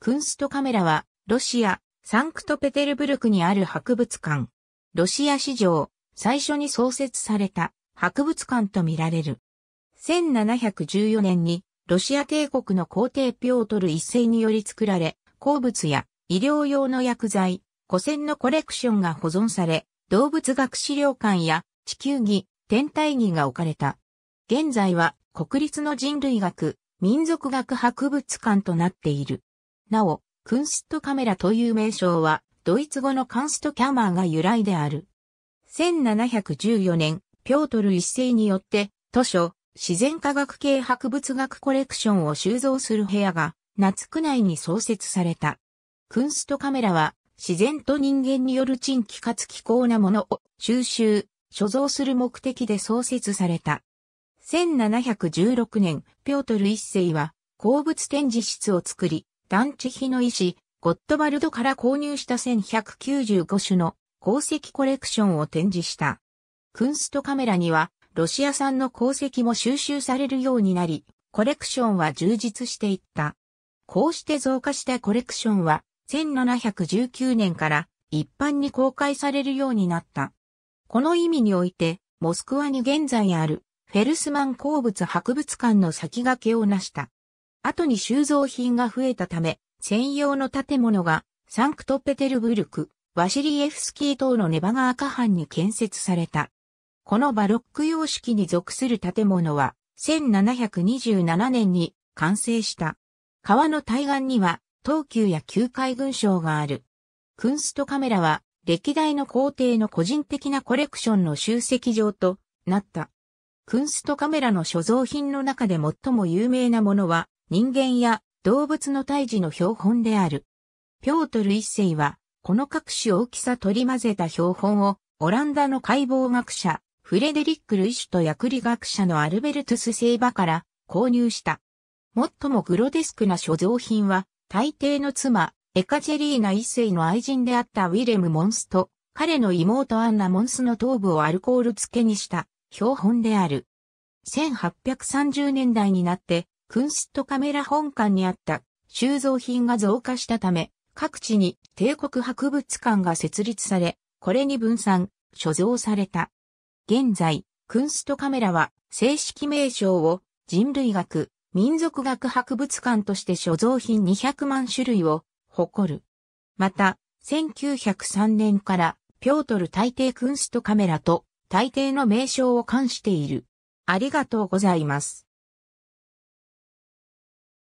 クンストカメラは、ロシア、サンクトペテルブルクにある博物館。ロシア史上、最初に創設された博物館とみられる。1714年に、ロシア帝国の皇帝ピョートル一世により作られ、鉱物や医療用の薬剤、古銭のコレクションが保存され、動物学資料館や地球儀、天体儀が置かれた。現在は国立の人類学、民族学博物館となっている。なお、クンストカメラという名称は、ドイツ語のカンストキャマーが由来である。1714年、ピョートル一世によって、図書、自然科学系博物学コレクションを収蔵する部屋が、夏区内に創設された。クンストカメラは、自然と人間による珍奇かつ気候なものを収集、所蔵する目的で創設された。1716年、ピョートル一世は、鉱物展示室を作り、団地比の医師、ゴットバルドから購入した1195種の鉱石コレクションを展示した。クンストカメラには、ロシア産の鉱石も収集されるようになり、コレクションは充実していった。こうして増加したコレクションは、1719年から一般に公開されるようになった。この意味において、モスクワに現在あるフェルスマン鉱物博物館の先駆けを成した。後に収蔵品が増えたため、専用の建物がサンクトペテルブルク、ワシリエフスキー等のネバガカハンに建設された。このバロック様式に属する建物は、1727年に完成した。川の対岸には、東急や旧海軍省がある。クンストカメラは、歴代の皇帝の個人的なコレクションの集積場となった。クンストカメラの所蔵品の中で最も有名なものは、人間や動物の胎児の標本である。ピョートル一世は、この各種大きさ取り混ぜた標本を、オランダの解剖学者、フレデリック・ルイシュと薬理学者のアルベルトゥス・セイバから購入した。最もグロデスクな所蔵品は、大抵の妻、エカジェリーナ一世の愛人であったウィレム・モンスと、彼の妹アンナ・モンスの頭部をアルコール漬けにした標本である。1830年代になって、クンストカメラ本館にあった収蔵品が増加したため、各地に帝国博物館が設立され、これに分散、所蔵された。現在、クンストカメラは正式名称を人類学、民族学博物館として所蔵品200万種類を誇る。また、1903年からピョートル大帝クンストカメラと大帝の名称を冠している。ありがとうございます。